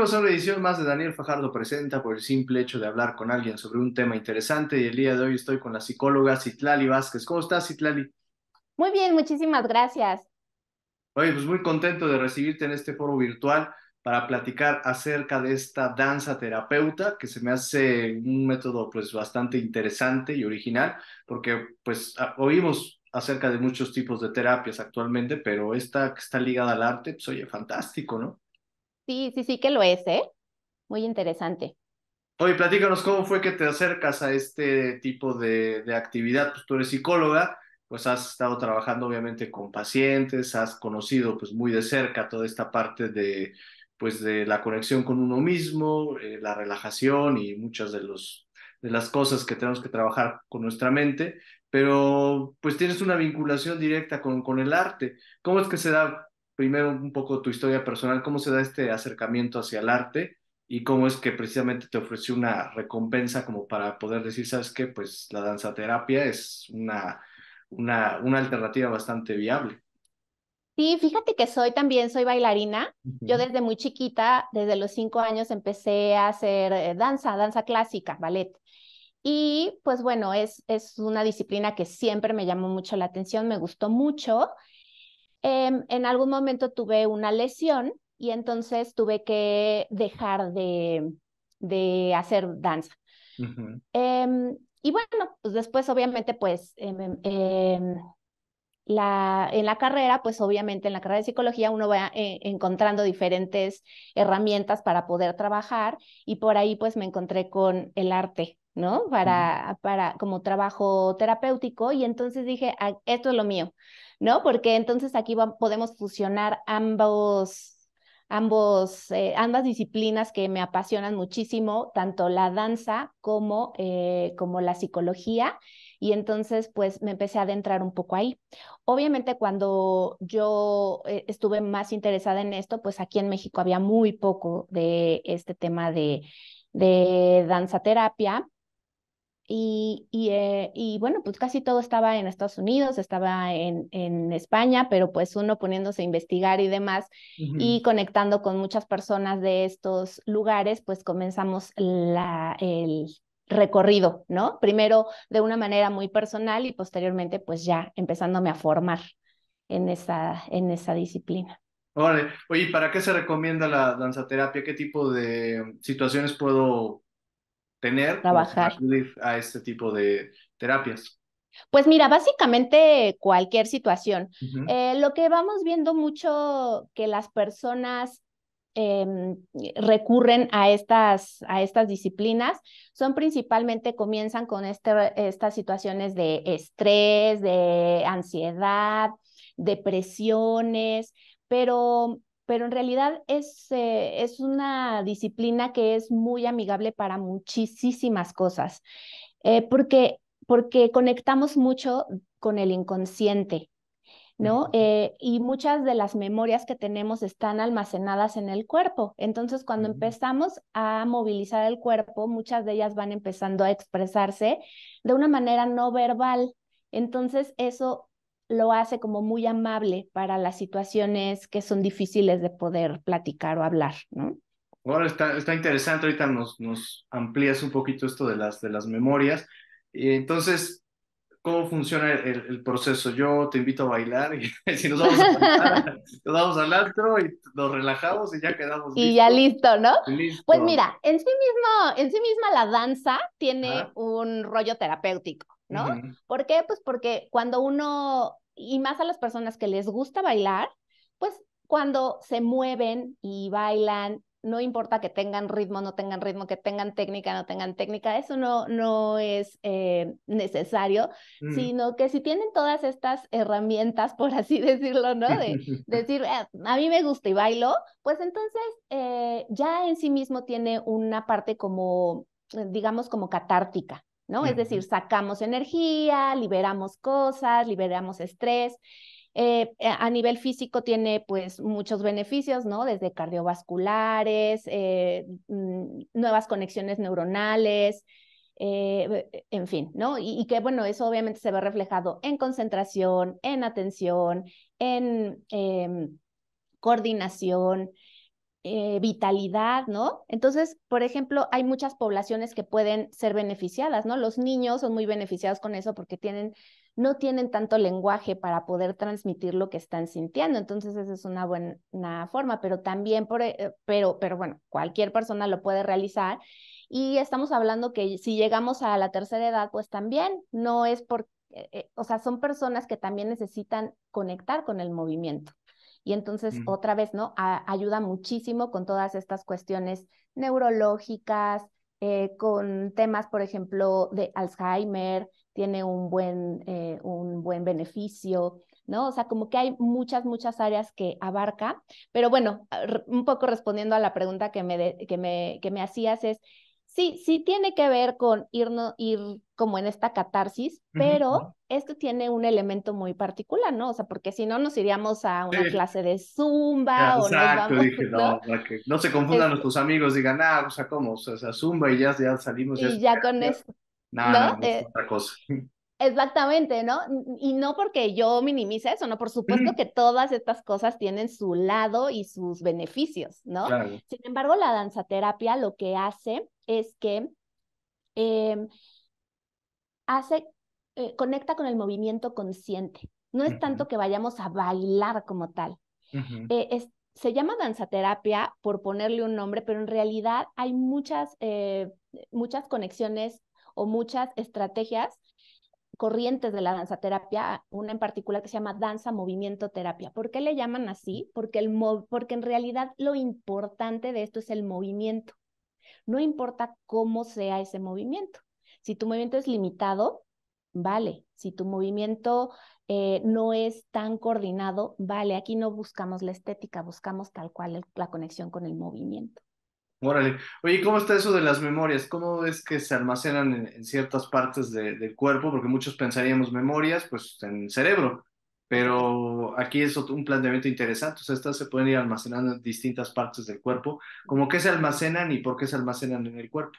amigos, una edición más de Daniel Fajardo Presenta por el simple hecho de hablar con alguien sobre un tema interesante y el día de hoy estoy con la psicóloga Citlali Vázquez. ¿Cómo estás, Citlali? Muy bien, muchísimas gracias. Oye, pues muy contento de recibirte en este foro virtual para platicar acerca de esta danza terapeuta que se me hace un método pues bastante interesante y original porque pues oímos acerca de muchos tipos de terapias actualmente, pero esta que está ligada al arte, pues oye, fantástico, ¿no? Sí, sí, sí que lo es, ¿eh? Muy interesante. Oye, platícanos cómo fue que te acercas a este tipo de, actividad. Pues tú eres psicóloga, pues has estado trabajando obviamente con pacientes, has conocido pues muy de cerca toda esta parte de pues de la conexión con uno mismo, eh, la relajación y muchas de los de las cosas que tenemos que trabajar con nuestra mente, pero pues tienes una vinculación directa con, con el arte. ¿Cómo es que se da primero un poco tu historia personal, cómo se da este acercamiento hacia el arte y cómo es que precisamente te ofreció una recompensa como para poder decir, sabes que pues la danzaterapia es una, una, alternativa bastante viable. Sí, fíjate que soy también, soy bailarina. Yo desde muy chiquita, desde los cinco años, empecé a hacer eh, danza, danza clásica, ballet. Y pues bueno, es una disciplina que siempre me llamó mucho la atención, me gustó mucho. Em, en algún momento tuve una lesión y entonces tuve que dejar de, hacer danza. Em, y bueno, pues después obviamente pues em, la, en la carrera, pues obviamente en la carrera de psicología uno va eh, encontrando diferentes herramientas para poder trabajar y por ahí pues me encontré con el arte, ¿no? Para, para como trabajo terapéutico y entonces dije, esto es lo mío. ¿no? Porque entonces aquí podemos fusionar ambos, ambos, eh, ambas disciplinas que me apasionan muchísimo, tanto la danza como, eh, como la psicología. Y entonces, pues me empecé a adentrar un poco ahí. Obviamente, cuando yo eh, estuve más interesada en esto, pues aquí en México había muy poco de este tema de, de danza terapia. Y, y, eh, y, bueno, pues casi todo estaba en Estados Unidos, estaba en, en España, pero pues uno poniéndose a investigar y demás y conectando con muchas personas de estos lugares, pues comenzamos la, el recorrido, ¿no? Primero de una manera muy personal y posteriormente pues ya empezándome a formar en esa, en esa disciplina. Vale. Oye, ¿para qué se recomienda la danzaterapia? ¿Qué tipo de situaciones puedo tener Trabajar. acudir a este tipo de terapias? Pues mira, básicamente cualquier situación. Eh, lo que vamos viendo mucho que las personas em, recurren a estas, a estas disciplinas son principalmente, comienzan con este, estas situaciones de estrés, de ansiedad, depresiones, pero pero en realidad es, eh, es una disciplina que es muy amigable para muchísimas cosas, eh, porque, porque conectamos mucho con el inconsciente, ¿no? Eh, y muchas de las memorias que tenemos están almacenadas en el cuerpo. Entonces, cuando empezamos a movilizar el cuerpo, muchas de ellas van empezando a expresarse de una manera no verbal. Entonces, eso lo hace como muy amable para las situaciones que son difíciles de poder platicar o hablar, ¿no? Bueno, está, está interesante, ahorita nos, nos amplías un poquito esto de las, de las memorias. Entonces, ¿cómo funciona el, proceso? Yo te invito a bailar y si nos vamos al otro y nos relajamos y ya quedamos. Y ya listo, ¿no? Pues mira, en sí mismo, en sí misma la danza tiene un rollo terapéutico. ¿no? ¿Por qué? Pues porque cuando uno, y más a las personas que les gusta bailar, pues cuando se mueven y bailan, no importa que tengan ritmo, no tengan ritmo, que tengan técnica, no tengan técnica, eso no, no es eh, necesario, mm. sino que si tienen todas estas herramientas, por así decirlo, ¿no? De, decir, ah, a mí me gusta y bailo, pues entonces eh, ya en sí mismo tiene una parte como, eh, digamos, como catártica, es decir, sacamos energía, liberamos cosas, liberamos estrés. Eh, eh, a nivel físico tiene pues muchos beneficios, Desde cardiovasculares, eh, mm, nuevas conexiones neuronales, en fin, ¿no? Y, y, que bueno, eso obviamente se ve reflejado en concentración, en atención, en em, coordinación, eh, vitalidad, ¿no? Entonces, por ejemplo, hay muchas poblaciones que pueden ser beneficiadas, ¿no? Los niños son muy beneficiados con eso porque tienen, no tienen tanto lenguaje para poder transmitir lo que están sintiendo, entonces esa es una buena forma, pero también, eh, pero, pero bueno, cualquier persona lo puede realizar. Y estamos hablando que si llegamos a la tercera edad, pues también no es por, eh, o sea, son personas que también necesitan conectar con el movimiento. Y entonces, mm. otra vez, ¿no? ayuda muchísimo con todas estas cuestiones neurológicas, eh, con temas, por ejemplo, de Alzheimer, tiene un buen, eh, un buen beneficio, ¿no? O sea, como que hay muchas, muchas áreas que abarca, pero bueno, un poco respondiendo a la pregunta que me, que me, que me hacías es, Sí, sí tiene que ver con ir, no, ir como en esta catarsis, pero esto tiene un elemento muy particular, ¿no? O sea, porque si no nos iríamos a una clase de zumba o nos vamos, dije, no, ¿no? se confundan nuestros amigos, digan, ah, o sea, ¿cómo? O sea, zumba y ya, ya salimos. y ya, con eso. No, eh, otra cosa. Exactamente, ¿no? Y no porque yo minimice eso, ¿no? Por supuesto que todas estas cosas tienen su lado y sus beneficios, ¿no? Sin embargo, la danzaterapia lo que hace es que em, hace, eh, conecta con el movimiento consciente. No es tanto que vayamos a bailar como tal. Eh, se llama danzaterapia por ponerle un nombre, pero en realidad hay muchas, eh, muchas conexiones o muchas estrategias corrientes de la danza terapia, una en particular que se llama danza movimiento terapia. ¿Por qué le llaman así? Porque, el porque en realidad lo importante de esto es el movimiento. No importa cómo sea ese movimiento. Si tu movimiento es limitado, vale. Si tu movimiento eh, no es tan coordinado, vale. Aquí no buscamos la estética, buscamos tal cual la conexión con el movimiento. Órale. Oye, ¿cómo está eso de las memorias? ¿Cómo es que se almacenan en, ciertas partes del cuerpo? Porque muchos pensaríamos memorias, pues en el cerebro, pero aquí es un planteamiento interesante. O sea, estas se pueden ir almacenando en distintas partes del cuerpo. ¿Cómo que se almacenan y por qué se almacenan en el cuerpo?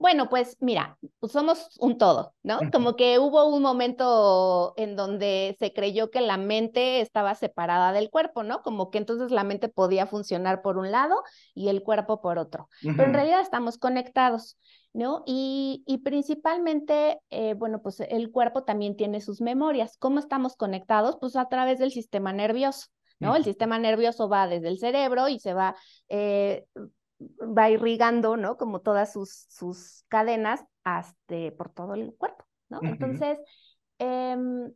Bueno, pues mira, pues, somos un todo, ¿no? Como que hubo un momento en donde se creyó que la mente estaba separada del cuerpo, ¿no? Como que entonces la mente podía funcionar por un lado y el cuerpo por otro. Pero en realidad estamos conectados, ¿no? Y, y principalmente, eh, bueno, pues el cuerpo también tiene sus memorias. ¿Cómo estamos conectados? Pues a través del sistema nervioso. ¿no? El sistema nervioso va desde el cerebro y se va eh, va irrigando, ¿no? Como todas sus, sus cadenas hasta, este, por todo el cuerpo, ¿no? Entonces, em,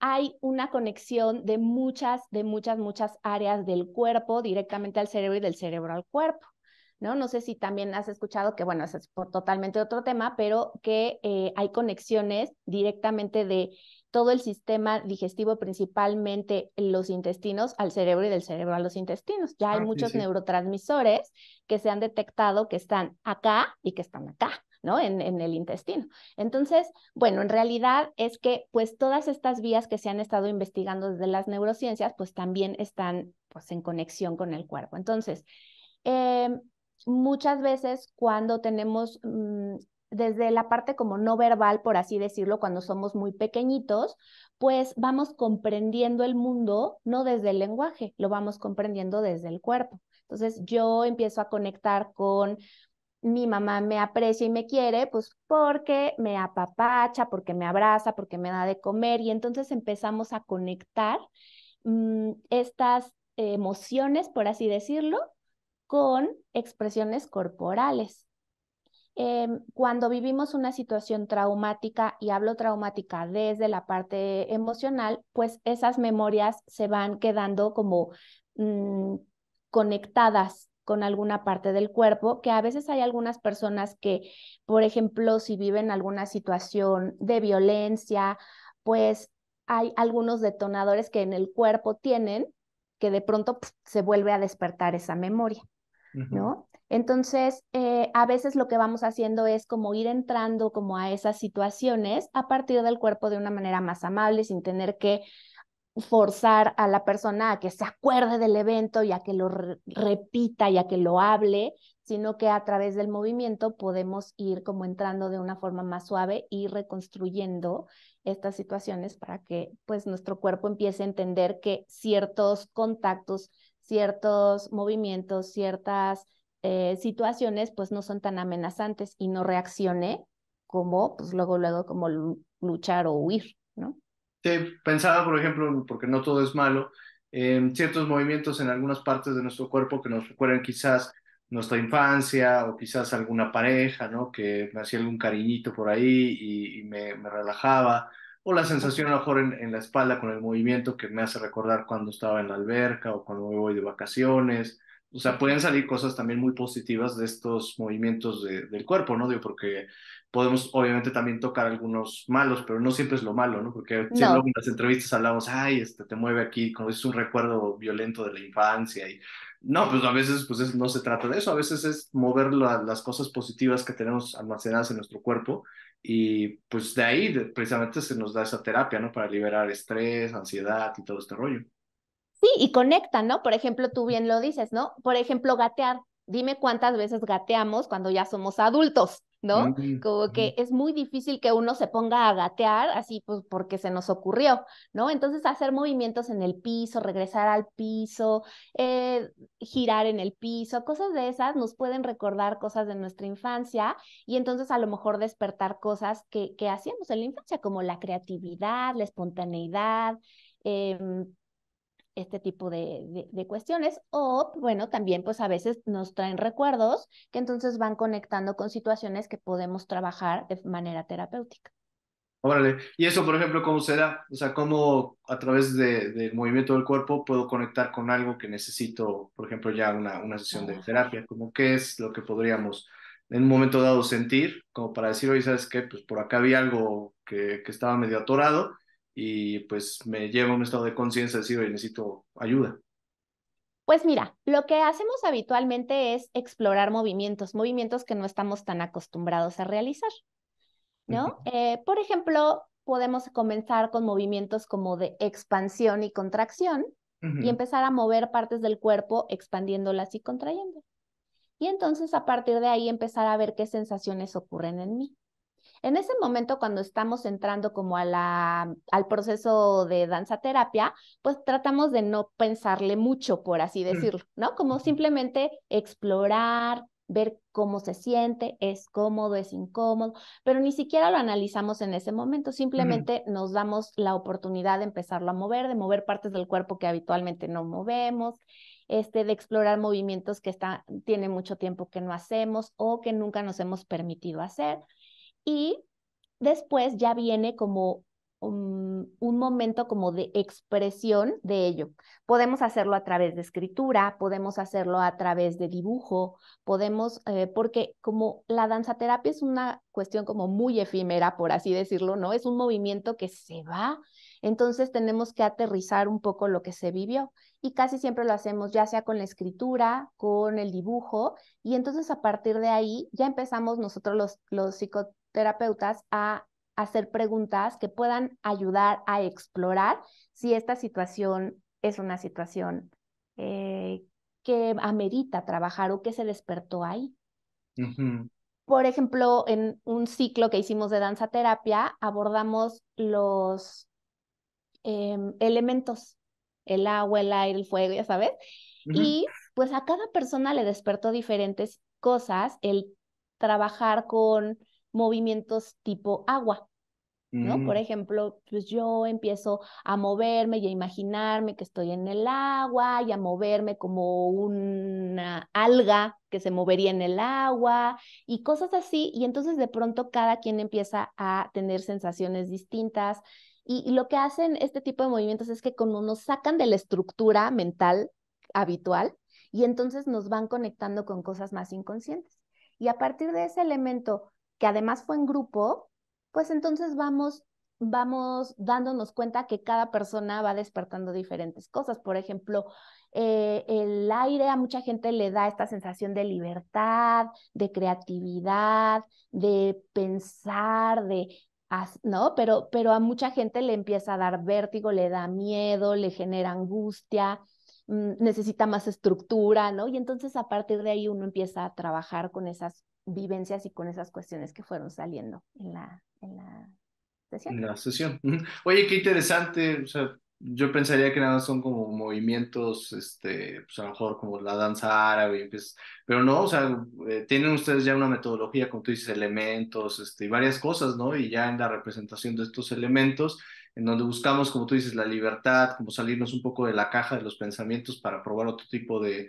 hay una conexión de muchas, de muchas, muchas áreas del cuerpo directamente al cerebro y del cerebro al cuerpo. ¿no? No sé si también has escuchado que, bueno, es por totalmente otro tema, pero que eh, hay conexiones directamente de todo el sistema digestivo, principalmente los intestinos al cerebro y del cerebro a los intestinos. Ya hay ah, muchos neurotransmisores que se han detectado que están acá y que están acá, ¿no? En, el intestino. Entonces, bueno, en realidad es que pues todas estas vías que se han estado investigando desde las neurociencias, pues también están pues en conexión con el cuerpo. Entonces, em, muchas veces cuando tenemos mm, desde la parte como no verbal, por así decirlo, cuando somos muy pequeñitos, pues vamos comprendiendo el mundo no desde el lenguaje, lo vamos comprendiendo desde el cuerpo. Entonces yo empiezo a conectar con mi mamá me aprecia y me quiere, pues porque me apapacha, porque me abraza, porque me da de comer y entonces empezamos a conectar mm, estas emociones, por así decirlo, con expresiones corporales. Em, cuando vivimos una situación traumática, y hablo traumática desde la parte emocional, pues esas memorias se van quedando como mm, conectadas con alguna parte del cuerpo, que a veces hay algunas personas que, por ejemplo, si viven alguna situación de violencia, pues hay algunos detonadores que en el cuerpo tienen que de pronto se vuelve a despertar esa memoria. ¿no? Entonces, eh, a veces lo que vamos haciendo es como ir entrando como a esas situaciones a partir del cuerpo de una manera más amable, sin tener que forzar a la persona a que se acuerde del evento y a que lo repita y a que lo hable, sino que a través del movimiento podemos ir como entrando de una forma más suave y reconstruyendo estas situaciones para que pues nuestro cuerpo empiece a entender que ciertos contactos ciertos movimientos, ciertas eh, situaciones, pues no son tan amenazantes y no reaccione como, pues luego, luego, como luchar o huir, ¿no? Sí, pensaba, por ejemplo, porque no todo es malo, en ciertos movimientos en algunas partes de nuestro cuerpo que nos recuerdan quizás nuestra infancia o quizás alguna pareja, ¿no? Que me hacía algún cariñito por ahí y, me, relajaba o la sensación a lo mejor en, en, la espalda con el movimiento que me hace recordar cuando estaba en la alberca o cuando me voy de vacaciones. O sea, pueden salir cosas también muy positivas de estos movimientos de, del cuerpo, ¿no? Digo, porque podemos obviamente también tocar algunos malos, pero no siempre es lo malo, ¿no? Porque en las entrevistas hablamos, ay, este, te mueve aquí, como es un recuerdo violento de la infancia y no, pues a veces pues no se trata de eso, a veces es mover las cosas positivas que tenemos almacenadas en nuestro cuerpo y pues de ahí precisamente se nos da esa terapia, ¿no? Para liberar estrés, ansiedad y todo este rollo. Sí, y conecta, ¿no? Por ejemplo, tú bien lo dices, ¿no? Por ejemplo, gatear. Dime cuántas veces gateamos cuando ya somos adultos. ¿no? Mm, como que es muy difícil que uno se ponga a gatear así, pues porque se nos ocurrió, ¿no? Entonces hacer movimientos en el piso, regresar al piso, eh, girar en el piso, cosas de esas nos pueden recordar cosas de nuestra infancia y entonces a lo mejor despertar cosas que, que hacíamos en la infancia, como la creatividad, la espontaneidad. Eh, este tipo de, de, cuestiones. O, bueno, también pues a veces nos traen recuerdos que entonces van conectando con situaciones que podemos trabajar de manera terapéutica. Órale, y eso, por ejemplo, ¿cómo se da? O sea, ¿cómo a través del movimiento del cuerpo puedo conectar con algo que necesito, por ejemplo, ya una, una sesión de terapia? ¿Cómo qué es lo que podríamos en un momento dado sentir, como para decir, oye, ¿sabes qué? Pues por acá había algo que, que estaba medio atorado y pues me lleva a un estado de conciencia de decir, necesito ayuda. Pues mira, lo que hacemos habitualmente es explorar movimientos, movimientos que no estamos tan acostumbrados a realizar, ¿no? Eh, por ejemplo, podemos comenzar con movimientos como de expansión y contracción y empezar a mover partes del cuerpo expandiéndolas y contrayendo. Y entonces a partir de ahí empezar a ver qué sensaciones ocurren en mí. En ese momento, cuando estamos entrando como a la, al proceso de danza terapia, pues tratamos de no pensarle mucho, por así mm. decirlo, ¿no? Como simplemente explorar, ver cómo se siente, es cómodo, es incómodo, pero ni siquiera lo analizamos en ese momento, simplemente nos damos la oportunidad de empezarlo a mover, de mover partes del cuerpo que habitualmente no movemos, este, de explorar movimientos que está, tiene mucho tiempo que no hacemos o que nunca nos hemos permitido hacer. Y después ya viene como mm, un, momento como de expresión de ello. Podemos hacerlo a través de escritura, podemos hacerlo a través de dibujo, podemos, eh, porque como la danzaterapia es una cuestión como muy efímera, por así decirlo, ¿no? Es un movimiento que se va, entonces tenemos que aterrizar un poco lo que se vivió y casi siempre lo hacemos ya sea con la escritura, con el dibujo y entonces a partir de ahí ya empezamos nosotros los, los terapeutas a hacer preguntas que puedan ayudar a explorar si esta situación es una situación eh, que amerita trabajar o que se despertó ahí. Por ejemplo, en un ciclo que hicimos de danza terapia, abordamos los em, elementos, el agua, el aire, el fuego, ya sabes. Y pues a cada persona le despertó diferentes cosas el trabajar con movimientos tipo agua. ¿no? Por mm. ejemplo, pues yo empiezo a moverme y a imaginarme que estoy en el agua y a moverme como una alga que se movería en el agua y cosas así. Y entonces de pronto cada quien empieza a tener sensaciones distintas. Y, y lo que hacen este tipo de movimientos es que como nos sacan de la estructura mental habitual y entonces nos van conectando con cosas más inconscientes. Y a partir de ese elemento que además fue en grupo, pues entonces vamos vamos dándonos cuenta que cada persona va despertando diferentes cosas. Por ejemplo, eh, el aire a mucha gente le da esta sensación de libertad, de creatividad, de pensar, de, ¿no? Pero, pero a mucha gente le empieza a dar vértigo, le da miedo, le genera angustia mm, necesita más estructura, ¿no? Y entonces a partir de ahí uno empieza a trabajar con esas vivencias y con esas cuestiones que fueron saliendo en la, en la sesión. La sesión. Oye, qué interesante. O sea, yo pensaría que nada más son como movimientos, este, pues a lo mejor como la danza árabe, pues, pero no, o sea, eh, tienen ustedes ya una metodología, como tú dices, elementos, este, y varias cosas, ¿no? Y ya en la representación de estos elementos, en donde buscamos, como tú dices, la libertad, como salirnos un poco de la caja de los pensamientos para probar otro tipo de,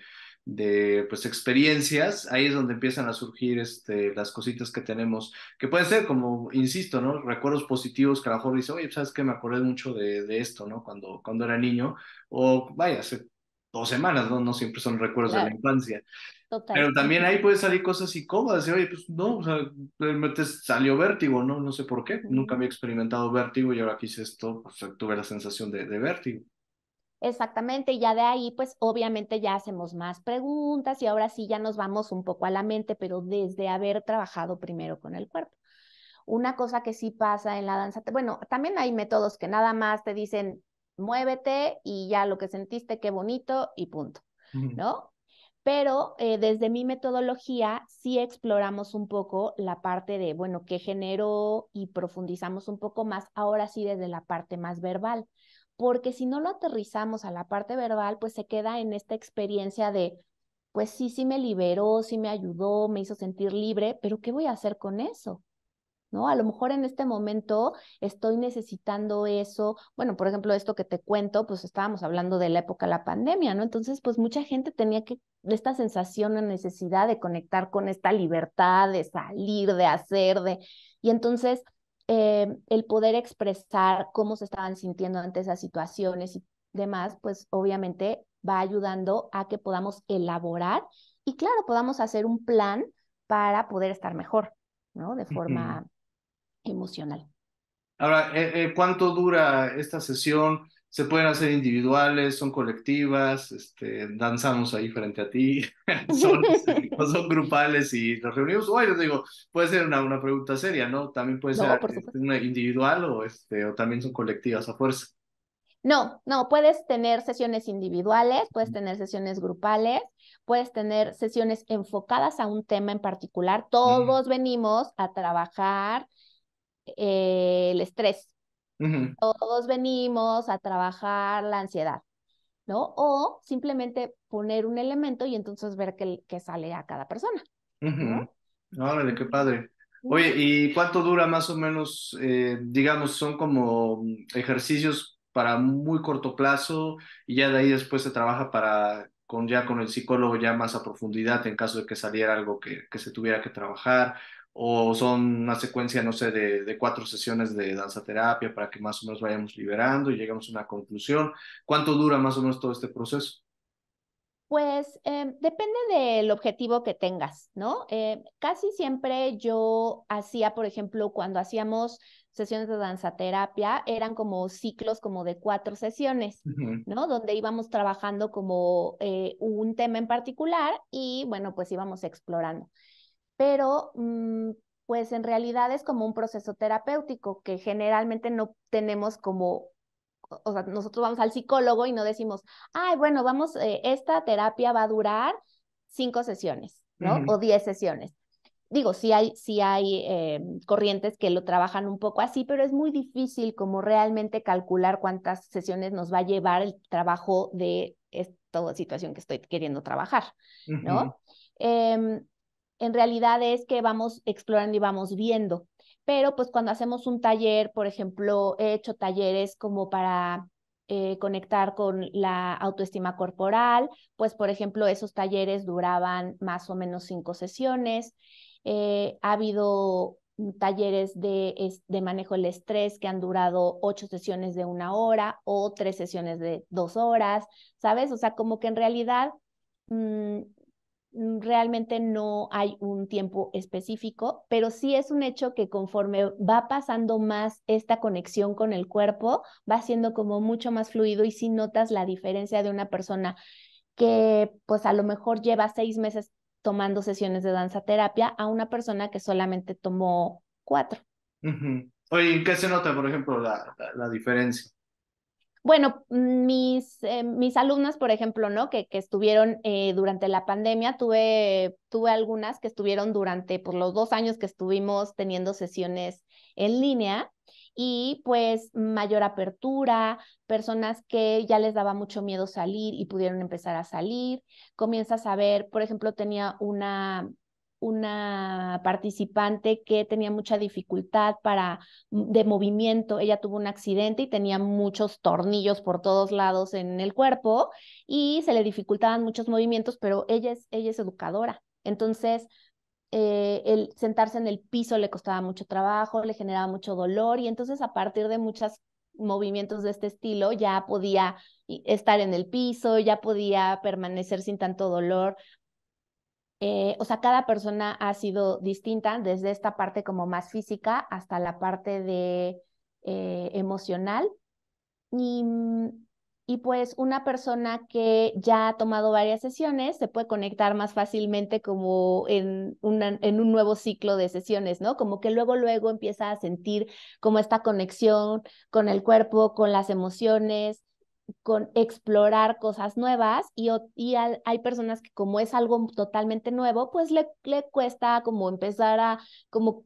de pues experiencias, ahí es donde empiezan a surgir este, las cositas que tenemos, que pueden ser como, insisto, ¿no? Recuerdos positivos que a lo mejor dice, oye, pues, ¿sabes qué? Me acordé mucho de, de esto, ¿no? Cuando, cuando era niño, o vaya, hace dos semanas, ¿no? No siempre son recuerdos de la infancia. Pero también ahí pueden salir cosas incómodas, y oye, pues no, o sea, salió vértigo, ¿no? No sé por qué, nunca había experimentado vértigo y ahora que hice esto, pues tuve la sensación de, de vértigo. Exactamente, y ya de ahí, pues obviamente ya hacemos más preguntas y ahora sí ya nos vamos un poco a la mente, pero desde haber trabajado primero con el cuerpo. Una cosa que sí pasa en la danza, bueno, también hay métodos que nada más te dicen, muévete y ya lo que sentiste, qué bonito y punto, ¿no? Pero eh, desde mi metodología sí exploramos un poco la parte de, bueno, qué generó y profundizamos un poco más, ahora sí desde la parte más verbal porque si no lo aterrizamos a la parte verbal, pues se queda en esta experiencia de, pues sí, sí me liberó, sí me ayudó, me hizo sentir libre, pero ¿qué voy a hacer con eso? ¿No? A lo mejor en este momento estoy necesitando eso. Bueno, por ejemplo, esto que te cuento, pues estábamos hablando de la época de la pandemia, ¿no? Entonces, pues mucha gente tenía que esta sensación o necesidad de conectar con esta libertad, de salir, de hacer, de... Y entonces, eh, el poder expresar cómo se estaban sintiendo ante esas situaciones y demás, pues obviamente va ayudando a que podamos elaborar y claro, podamos hacer un plan para poder estar mejor, ¿no? De forma emocional. Ahora, eh, eh, ¿cuánto dura esta sesión? se pueden hacer individuales, son colectivas, este, danzamos ahí frente a ti, son, grupales y nos reunimos. O yo digo, puede ser una, una pregunta seria, ¿no? También puede ser una individual o, este, o también son colectivas a fuerza. No, no, puedes tener sesiones individuales, puedes tener sesiones grupales, puedes tener sesiones enfocadas a un tema en particular. Todos venimos a trabajar eh, el estrés, todos venimos a trabajar la ansiedad, ¿no? O simplemente poner un elemento y entonces ver qué, sale a cada persona. Uh qué padre. Oye, ¿y cuánto dura más o menos? Eh, digamos, son como ejercicios para muy corto plazo y ya de ahí después se trabaja para con ya con el psicólogo ya más a profundidad en caso de que saliera algo que, que se tuviera que trabajar o son una secuencia, no sé, de, de, cuatro sesiones de danza terapia para que más o menos vayamos liberando y llegamos a una conclusión. ¿Cuánto dura más o menos todo este proceso? Pues em, depende del objetivo que tengas, ¿no? Eh, casi siempre yo hacía, por ejemplo, cuando hacíamos sesiones de danzaterapia, eran como ciclos como de cuatro sesiones, ¿no? Donde íbamos trabajando como eh, un tema en particular y bueno, pues íbamos explorando pero mm, pues en realidad es como un proceso terapéutico que generalmente no tenemos como o sea, nosotros vamos al psicólogo y no decimos, ay, bueno, vamos, eh, esta terapia va a durar cinco sesiones, ¿no? O diez sesiones. Digo, sí hay, sí hay em, corrientes que lo trabajan un poco así, pero es muy difícil como realmente calcular cuántas sesiones nos va a llevar el trabajo de esta situación que estoy queriendo trabajar, ¿no? en realidad es que vamos explorando y vamos viendo. Pero pues cuando hacemos un taller, por ejemplo, he hecho talleres como para eh, conectar con la autoestima corporal, pues por ejemplo esos talleres duraban más o menos cinco sesiones. Eh, ha habido talleres de, de manejo del estrés que han durado ocho sesiones de una hora o tres sesiones de dos horas, ¿sabes? O sea, como que en realidad mm, Mm, realmente no hay un tiempo específico, pero sí es un hecho que conforme va pasando más esta conexión con el cuerpo, va siendo como mucho más fluido y si sí notas la diferencia de una persona que pues a lo mejor lleva seis meses tomando sesiones de danza terapia a una persona que solamente tomó cuatro. Oye, ¿en qué se nota, por ejemplo, la diferencia? Bueno, mis, eh, mis alumnas, por ejemplo, ¿no? Que, que estuvieron eh, durante la pandemia, tuve, tuve algunas que estuvieron durante por pues, los dos años que estuvimos teniendo sesiones en línea y pues mayor apertura, personas que ya les daba mucho miedo salir y pudieron empezar a salir, comienzas a ver, por ejemplo, tenía una, una participante que tenía mucha dificultad para mm, de movimiento. Ella tuvo un accidente y tenía muchos tornillos por todos lados en el cuerpo y se le dificultaban muchos movimientos, pero ella es, ella es educadora. Entonces, eh, el sentarse en el piso le costaba mucho trabajo, le generaba mucho dolor y entonces a partir de muchos movimientos de este estilo ya podía estar en el piso, ya podía permanecer sin tanto dolor eh, o sea, cada persona ha sido distinta desde esta parte como más física hasta la parte de eh, emocional. Y, mm, y pues una persona que ya ha tomado varias sesiones se puede conectar más fácilmente como en, en un nuevo ciclo de sesiones, ¿no? Como que luego, luego empieza a sentir como esta conexión con el cuerpo, con las emociones, con explorar cosas nuevas y, y hay personas que como es algo totalmente nuevo, pues le, cuesta como empezar a como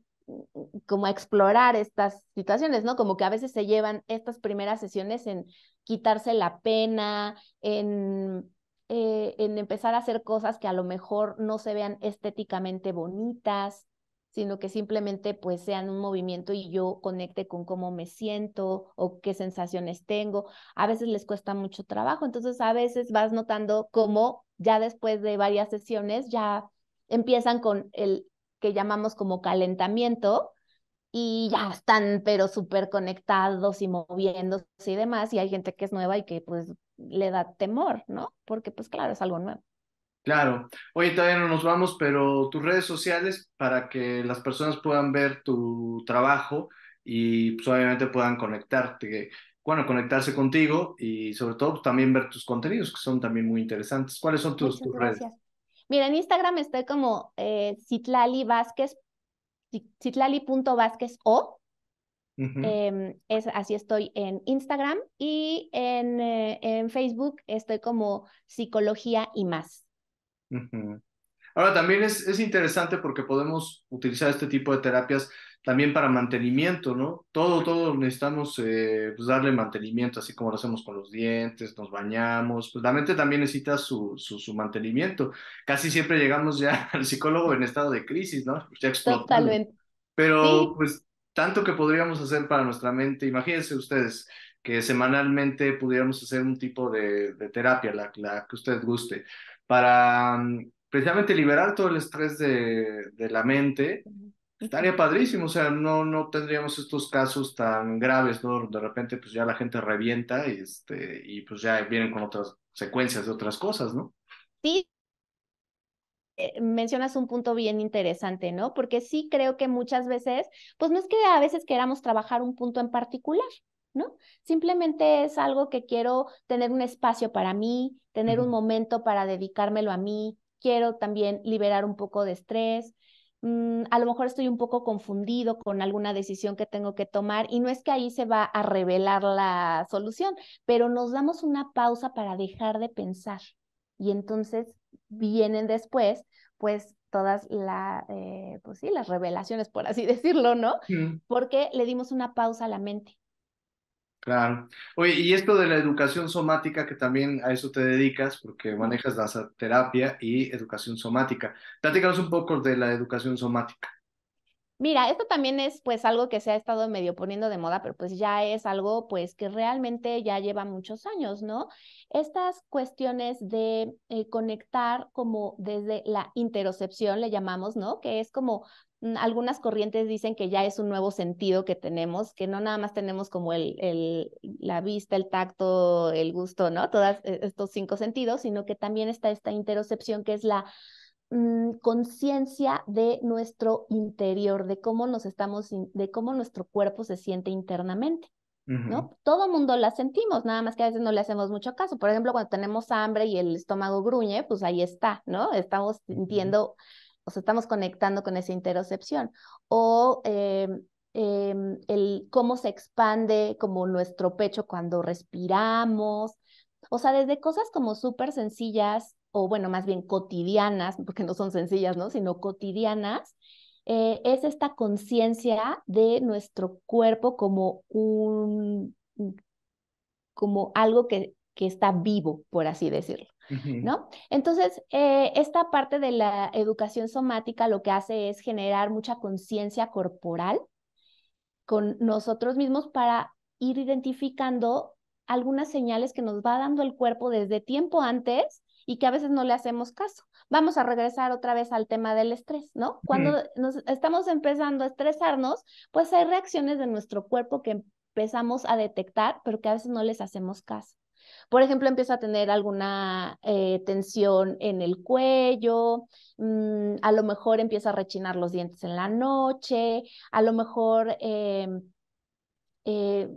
como explorar estas situaciones, ¿no? Como que a veces se llevan estas primeras sesiones en quitarse la pena, en, eh, en empezar a hacer cosas que a lo mejor no se vean estéticamente bonitas sino que simplemente pues sean un movimiento y yo conecte con cómo me siento o qué sensaciones tengo. A veces les cuesta mucho trabajo, entonces a veces vas notando cómo ya después de varias sesiones ya empiezan con el que llamamos como calentamiento y ya están pero súper conectados y moviéndose y demás y hay gente que es nueva y que pues le da temor, ¿no? Porque pues claro, es algo nuevo. Claro. Oye, todavía no nos vamos, pero tus redes sociales para que las personas puedan ver tu trabajo y pues, obviamente puedan conectarte, bueno, conectarse contigo y sobre todo también ver tus contenidos que son también muy interesantes. ¿Cuáles son tus, tus redes? Mira, en Instagram estoy como eh, Citlali Vázquez, o. Em, es, así estoy en Instagram y en, eh, en, Facebook estoy como psicología y más. Ahora, también es, es interesante porque podemos utilizar este tipo de terapias también para mantenimiento, ¿no? Todo, todo necesitamos eh, pues, darle mantenimiento, así como lo hacemos con los dientes, nos bañamos, pues la mente también necesita su, su, mantenimiento. Casi siempre llegamos ya al psicólogo en estado de crisis, ¿no? Ya explotó. Totalmente. Pero pues tanto que podríamos hacer para nuestra mente, imagínense ustedes que semanalmente pudiéramos hacer un tipo de, de terapia, la, la que usted guste para mm, precisamente liberar todo el estrés de, la mente. Estaría padrísimo, o sea, no, no tendríamos estos casos tan graves, ¿no? De repente, pues ya la gente revienta y, este, y pues ya vienen con otras secuencias de otras cosas, ¿no? Sí, eh, mencionas un punto bien interesante, ¿no? Porque sí creo que muchas veces, pues no es que a veces queramos trabajar un punto en particular, Simplemente es algo que quiero tener un espacio para mí, tener un momento para dedicármelo a mí, quiero también liberar un poco de estrés. Mm, a lo mejor estoy un poco confundido con alguna decisión que tengo que tomar y no es que ahí se va a revelar la solución, pero nos damos una pausa para dejar de pensar y entonces vienen después pues todas eh, pues sí, las revelaciones, por así decirlo, ¿no? Porque le dimos una pausa a la mente. Claro. Oye, y esto de la educación somática, que también a eso te dedicas, porque manejas la terapia y educación somática. Platícanos un poco de la educación somática. Mira, esto también es pues algo que se ha estado medio poniendo de moda, pero pues ya es algo pues que realmente ya lleva muchos años, ¿no? Estas cuestiones de eh, conectar como desde la interocepción, le llamamos, ¿no? Que es como Mm, algunas corrientes dicen que ya es un nuevo sentido que tenemos, que no nada más tenemos como el, el, la vista, el tacto, el gusto, ¿no? Todos e, estos cinco sentidos, sino que también está esta interocepción que es la mm, conciencia de nuestro interior, de cómo nos estamos, de cómo nuestro cuerpo se siente internamente. ¿no? Todo mundo la sentimos, nada más que a veces no le hacemos mucho caso. Por ejemplo, cuando tenemos hambre y el estómago gruñe, pues ahí está, ¿no? Estamos sintiendo o sea, estamos conectando con esa interocepción. O em, em, el cómo se expande como nuestro pecho cuando respiramos. O sea, desde cosas como súper sencillas, o bueno, más bien cotidianas, porque no son sencillas, ¿no? Sino cotidianas, eh, es esta conciencia de nuestro cuerpo como un como algo que, que está vivo, por así decirlo. ¿no? Entonces, eh, esta parte de la educación somática lo que hace es generar mucha conciencia corporal con nosotros mismos para ir identificando algunas señales que nos va dando el cuerpo desde tiempo antes y que a veces no le hacemos caso. Vamos a regresar otra vez al tema del estrés, ¿no? Cuando nos estamos empezando a estresarnos, pues hay reacciones de nuestro cuerpo que empezamos a detectar, pero que a veces no les hacemos caso por ejemplo, empiezo a tener alguna eh, tensión en el cuello, mm, a lo mejor empieza a rechinar los dientes en la noche, a lo mejor, eh, eh,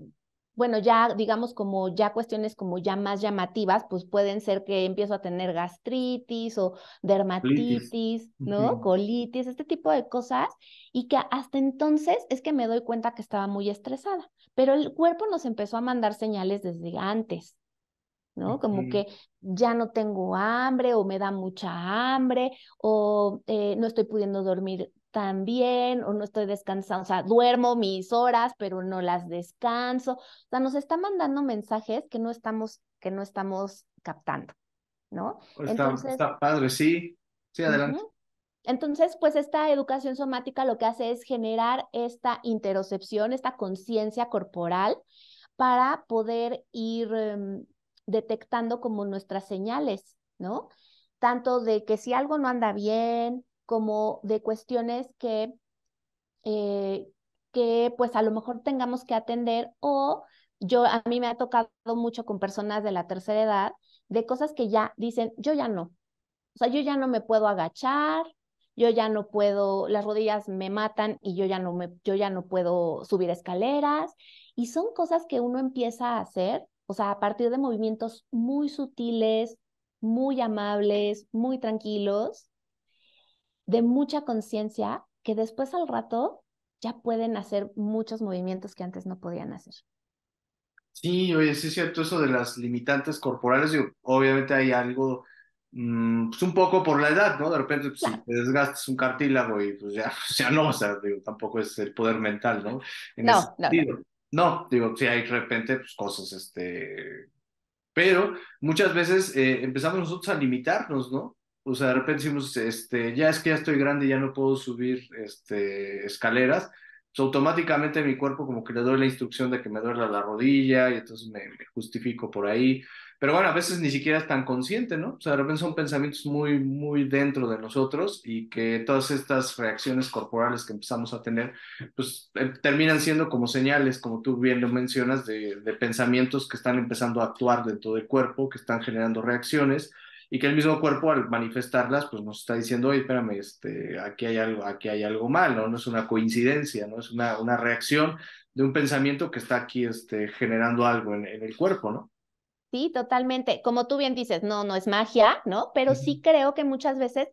bueno, ya digamos como ya cuestiones como ya más llamativas, pues pueden ser que empiezo a tener gastritis o dermatitis, ¿no? Colitis, este tipo de cosas, y que hasta entonces es que me doy cuenta que estaba muy estresada, pero el cuerpo nos empezó a mandar señales desde antes. ¿no? Como que ya no tengo hambre o me da mucha hambre o eh, no estoy pudiendo dormir tan bien o no estoy descansando, o sea, duermo mis horas, pero no las descanso. O sea, nos está mandando mensajes que no estamos, que no estamos captando, ¿no? Oh, está, padre, sí, sí, adelante. Entonces, pues esta educación somática lo que hace es generar esta interocepción, esta conciencia corporal para poder ir... Em, detectando como nuestras señales, ¿no? Tanto de que si algo no anda bien, como de cuestiones que, eh, que pues a lo mejor tengamos que atender o yo a mí me ha tocado mucho con personas de la tercera edad de cosas que ya dicen, yo ya no. O sea, yo ya no me puedo agachar, yo ya no puedo, las rodillas me matan y yo ya no me yo ya no puedo subir escaleras y son cosas que uno empieza a hacer o sea, a partir de movimientos muy sutiles, muy amables, muy tranquilos, de mucha conciencia, que después al rato ya pueden hacer muchos movimientos que antes no podían hacer. Sí, oye, sí es cierto eso de las limitantes corporales, Y obviamente hay algo, mm, pues un poco por la edad, ¿no? De repente pues, si te desgastas un cartílago y pues ya, no, o sea, tampoco es el poder mental, ¿no? no, no. No, digo, sí hay de repente pues, cosas, este, pero muchas veces eh, empezamos nosotros a limitarnos, ¿no? O sea, de repente decimos, este, ya es que ya estoy grande, ya no puedo subir este, escaleras, pues automáticamente mi cuerpo como que le doy la instrucción de que me duela la rodilla y entonces me, me justifico por ahí. Pero bueno, a veces ni siquiera es tan consciente, ¿no? O sea, de repente son pensamientos muy, muy dentro de nosotros y que todas estas reacciones corporales que empezamos a tener, pues eh, terminan siendo como señales, como tú bien lo mencionas, de, pensamientos que están empezando a actuar dentro del cuerpo, que están generando reacciones y que el mismo cuerpo al manifestarlas, pues nos está diciendo, oye, espérame, este, aquí hay algo, aquí hay algo mal, ¿no? No es una coincidencia, ¿no? Es una, una reacción de un pensamiento que está aquí este, generando algo en el cuerpo, ¿no? Sí, totalmente. Como tú bien dices, no, no es magia, ¿no? Pero sí creo que muchas veces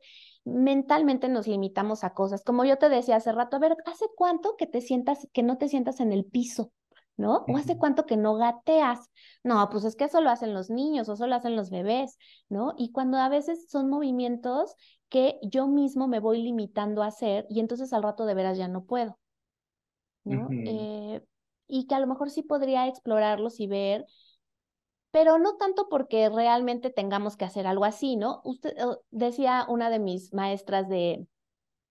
mentalmente nos limitamos a cosas. Como yo te decía hace rato, a ver, ¿hace cuánto que te sientas, que no te sientas en el piso? ¿No? ¿O hace cuánto que no gateas? No, pues es que eso lo hacen los niños o eso lo hacen los bebés, ¿no? Y cuando a veces son movimientos que yo mismo me voy limitando a hacer y entonces al rato de veras ya no puedo, ¿no? Eh, y que a lo mejor sí podría explorarlos y ver pero no tanto porque realmente tengamos que hacer algo así, ¿no? Usted eh, decía una de mis maestras de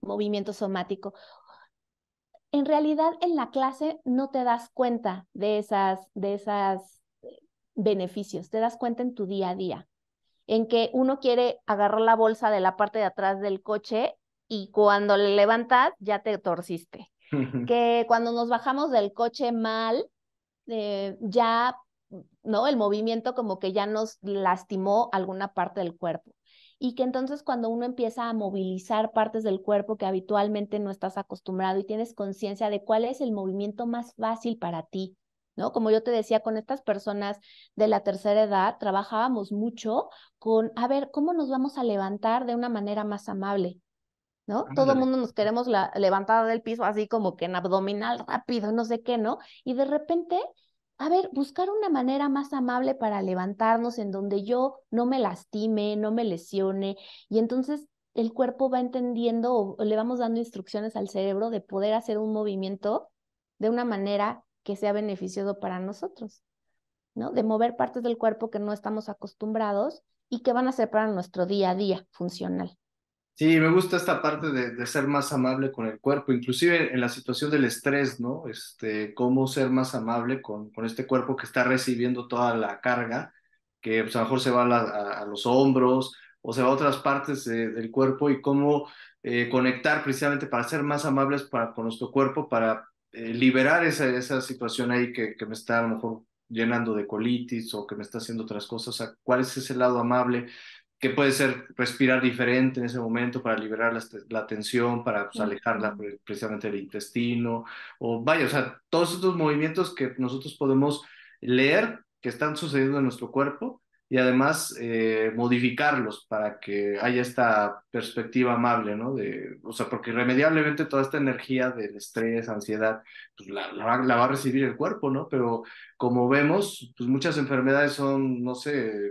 movimiento somático, en realidad en la clase no te das cuenta de esas de esas eh, beneficios, te das cuenta en tu día a día, en que uno quiere agarrar la bolsa de la parte de atrás del coche y cuando le levantas ya te torciste. que cuando nos bajamos del coche mal, eh, ya ¿no? El movimiento como que ya nos lastimó alguna parte del cuerpo. Y que entonces cuando uno empieza a movilizar partes del cuerpo que habitualmente no estás acostumbrado y tienes conciencia de cuál es el movimiento más fácil para ti, ¿no? Como yo te decía, con estas personas de la tercera edad trabajábamos mucho con, a ver, ¿cómo nos vamos a levantar de una manera más amable? ¿No? Todo el mundo nos queremos la, levantar del piso así como que en abdominal rápido, no sé qué, ¿no? Y de repente a ver, buscar una manera más amable para levantarnos en donde yo no me lastime, no me lesione y entonces el cuerpo va entendiendo o le vamos dando instrucciones al cerebro de poder hacer un movimiento de una manera que sea beneficioso para nosotros, ¿no? De mover partes del cuerpo que no estamos acostumbrados y que van a ser para nuestro día a día funcional. Sí, me gusta esta parte de, de, ser más amable con el cuerpo, inclusive en la situación del estrés, ¿no? Este, cómo ser más amable con, con este cuerpo que está recibiendo toda la carga, que pues, a lo mejor se va a, los hombros o se va a otras partes del cuerpo y cómo eh, conectar precisamente para ser más amables para, con nuestro cuerpo, para eh, liberar esa, esa situación ahí que, que me está a lo mejor llenando de colitis o que me está haciendo otras cosas, o sea, cuál es ese lado amable, que puede ser respirar diferente en ese momento para liberar la, tensión, para pues, alejarla precisamente del intestino, o vaya, o sea, todos estos movimientos que nosotros podemos leer que están sucediendo en nuestro cuerpo y además eh, modificarlos para que haya esta perspectiva amable, ¿no? De, o sea, porque irremediablemente toda esta energía del estrés, ansiedad, pues la, la va a recibir el cuerpo, ¿no? Pero como vemos, pues muchas enfermedades son, no sé,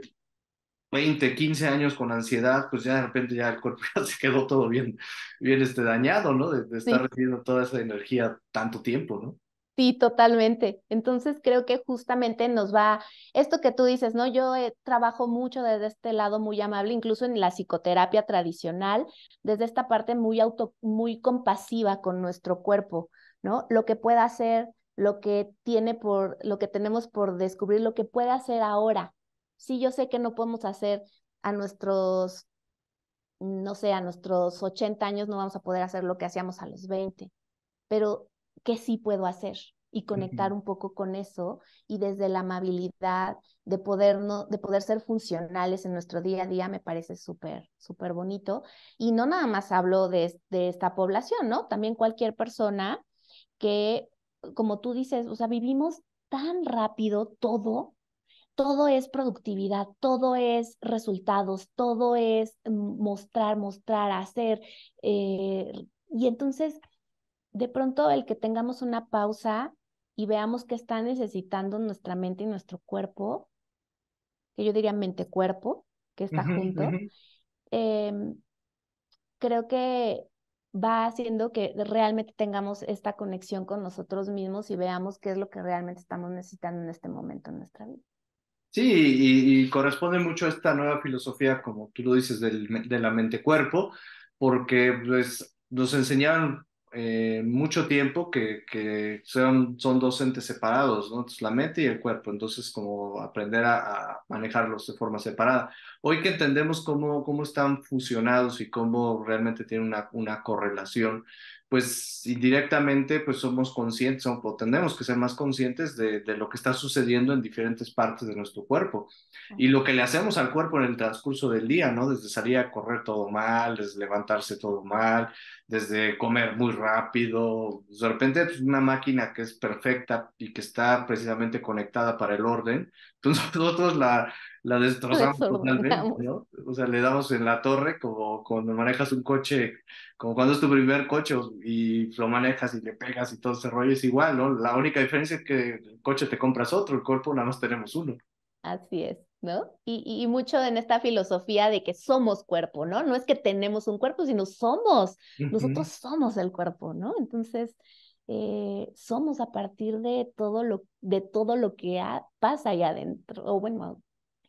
20, 15 años con ansiedad, pues ya de repente ya el cuerpo ya se quedó todo bien, bien este, dañado, ¿no? De, estar recibiendo toda esa energía tanto tiempo, ¿no? Sí, totalmente. Entonces creo que justamente nos va, esto que tú dices, ¿no? Yo eh, trabajo mucho desde este lado muy amable, incluso en la psicoterapia tradicional, desde esta parte muy auto, muy compasiva con nuestro cuerpo, ¿no? Lo que pueda hacer, lo que tiene por, lo que tenemos por descubrir, lo que puede hacer ahora, Sí, yo sé que no podemos hacer a nuestros, no sé, a nuestros 80 años no vamos a poder hacer lo que hacíamos a los 20, pero ¿qué sí puedo hacer? Y conectar un poco con eso y desde la amabilidad de poder, no, de poder ser funcionales en nuestro día a día me parece súper, súper bonito. Y no nada más hablo de, de esta población, ¿no? También cualquier persona que, como tú dices, o sea, vivimos tan rápido todo todo es productividad, todo es resultados, todo es mm, mostrar, mostrar, hacer. Eh, y entonces, de pronto, el que tengamos una pausa y veamos qué está necesitando nuestra mente y nuestro cuerpo, que yo diría mente-cuerpo, que está junto, em, creo que va haciendo que realmente tengamos esta conexión con nosotros mismos y veamos qué es lo que realmente estamos necesitando en este momento en nuestra vida. Sí, y, corresponde mucho a esta nueva filosofía, como tú lo dices, de la mente-cuerpo, porque pues, nos enseñaron eh, mucho tiempo que, que son, son dos entes separados, ¿no? Entonces, la mente y el cuerpo, entonces como aprender a, manejarlos de forma separada. Hoy que entendemos cómo, cómo están fusionados y cómo realmente tienen una, una correlación, pues indirectamente pues somos conscientes o tenemos que ser más conscientes de, lo que está sucediendo en diferentes partes de nuestro cuerpo y lo que le hacemos al cuerpo en el transcurso del día, ¿no? Desde salir a correr todo mal, desde levantarse todo mal, desde comer muy rápido, pues, de repente es pues, una máquina que es perfecta y que está precisamente conectada para el orden, entonces nosotros la, la destrozamos totalmente, ¿no? O sea, le damos en la torre como cuando manejas un coche, como cuando es tu primer coche y lo manejas y le pegas y todo ese rollo es igual, ¿no? La única diferencia es que el coche te compras otro, el cuerpo nada más tenemos uno. Así es, ¿no? Y, mucho en esta filosofía de que somos cuerpo, ¿no? No es que tenemos un cuerpo, sino somos, nosotros somos el cuerpo, ¿no? Entonces, eh, somos a partir de todo lo, de todo lo que pasa ahí adentro, o bueno,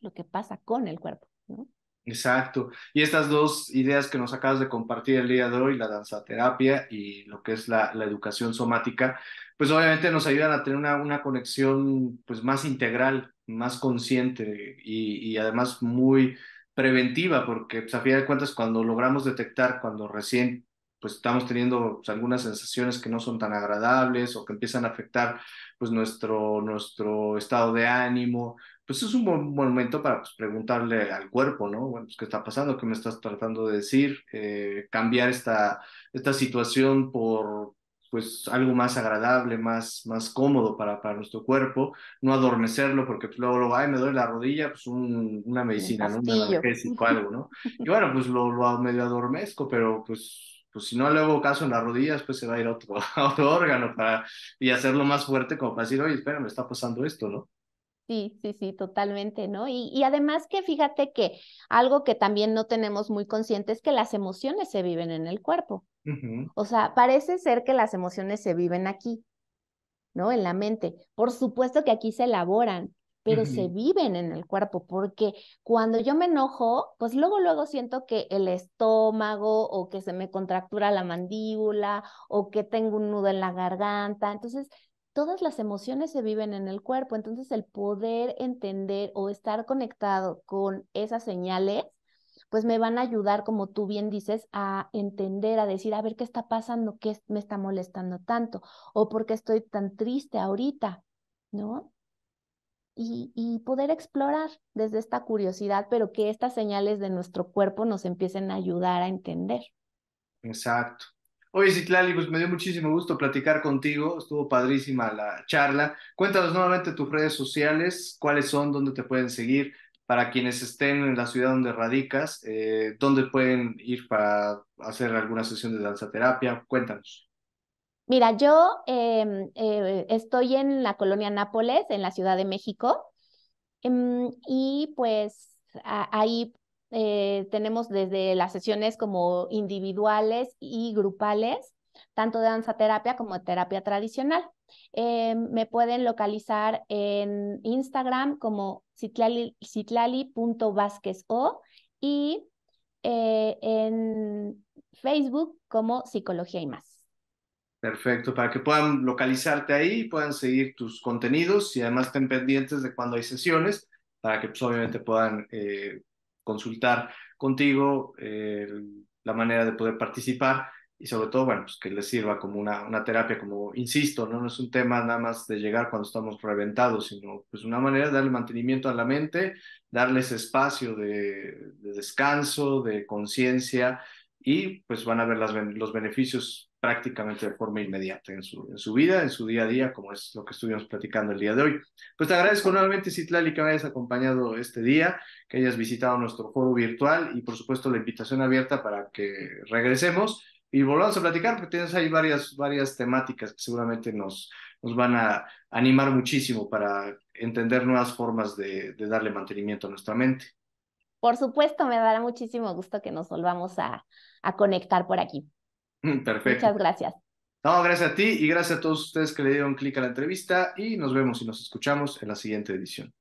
lo que pasa con el cuerpo. ¿no? Exacto. Y estas dos ideas que nos acabas de compartir el día de hoy, la danzaterapia y lo que es la, la educación somática, pues obviamente nos ayudan a tener una, una conexión pues más integral, más consciente y, además muy preventiva, porque pues, a fin de cuentas cuando logramos detectar, cuando recién pues estamos teniendo pues, algunas sensaciones que no son tan agradables o que empiezan a afectar pues nuestro, nuestro estado de ánimo, pues es un buen momento para pues, preguntarle al cuerpo, ¿no? Bueno, pues, ¿qué está pasando? ¿Qué me estás tratando de decir? Eh, cambiar esta, esta situación por pues algo más agradable, más, más cómodo para, para nuestro cuerpo, no adormecerlo porque pues, luego, va y me duele la rodilla, pues una medicina, un ¿no? un analgésico, algo, ¿no? Y bueno, pues lo, lo medio adormezco, pero pues pues si no le hago caso en las rodillas, pues se va a ir a otro, otro órgano para, y hacerlo más fuerte como para decir, oye, espera, me está pasando esto, ¿no? Sí, sí, sí, totalmente, ¿no? Y, y, además que fíjate que algo que también no tenemos muy consciente es que las emociones se viven en el cuerpo. O sea, parece ser que las emociones se viven aquí, ¿no? En la mente. Por supuesto que aquí se elaboran, pero se viven en el cuerpo, porque cuando yo me enojo, pues luego, luego siento que el estómago o que se me contractura la mandíbula o que tengo un nudo en la garganta. Entonces, todas las emociones se viven en el cuerpo, entonces el poder entender o estar conectado con esas señales, pues me van a ayudar, como tú bien dices, a entender, a decir, a ver qué está pasando, qué me está molestando tanto, o por qué estoy tan triste ahorita, ¿no? Y, poder explorar desde esta curiosidad, pero que estas señales de nuestro cuerpo nos empiecen a ayudar a entender. Exacto. Oye, Citlali, pues me dio muchísimo gusto platicar contigo, estuvo padrísima la charla. Cuéntanos nuevamente tus redes sociales, cuáles son, dónde te pueden seguir, para quienes estén en la ciudad donde radicas, eh, dónde pueden ir para hacer alguna sesión de danza terapia, cuéntanos. Mira, yo em, eh, estoy en la colonia Nápoles, en la Ciudad de México, em, y pues ahí eh, tenemos desde las sesiones como individuales y grupales, tanto de danza terapia como de terapia tradicional. Eh, me pueden localizar en Instagram como vázquez o y eh, en Facebook como Psicología y más. Perfecto, para que puedan localizarte ahí, puedan seguir tus contenidos y además estén pendientes de cuando hay sesiones, para que pues, obviamente puedan consultar contigo eh, la manera de poder participar y sobre todo, bueno, pues que les sirva como una, una terapia, como insisto, ¿no? es un tema nada más de llegar cuando estamos reventados, sino pues una manera de darle mantenimiento a la mente, darles espacio de, descanso, de conciencia y pues van a ver las, los beneficios prácticamente de forma inmediata en su, en su vida, en su día a día, como es lo que estuvimos platicando el día de hoy. Pues te agradezco nuevamente, Citlali, que me hayas acompañado este día, que hayas visitado nuestro foro virtual y, por supuesto, la invitación abierta para que regresemos y volvamos a platicar, porque tienes ahí varias, varias temáticas que seguramente nos, nos van a animar muchísimo para entender nuevas formas de, de darle mantenimiento a nuestra mente. Por supuesto, me dará muchísimo gusto que nos volvamos a, a conectar por aquí. Perfecto. Muchas gracias. No, gracias a ti y gracias a todos ustedes que le dieron clic a la entrevista y nos vemos y nos escuchamos en la siguiente edición.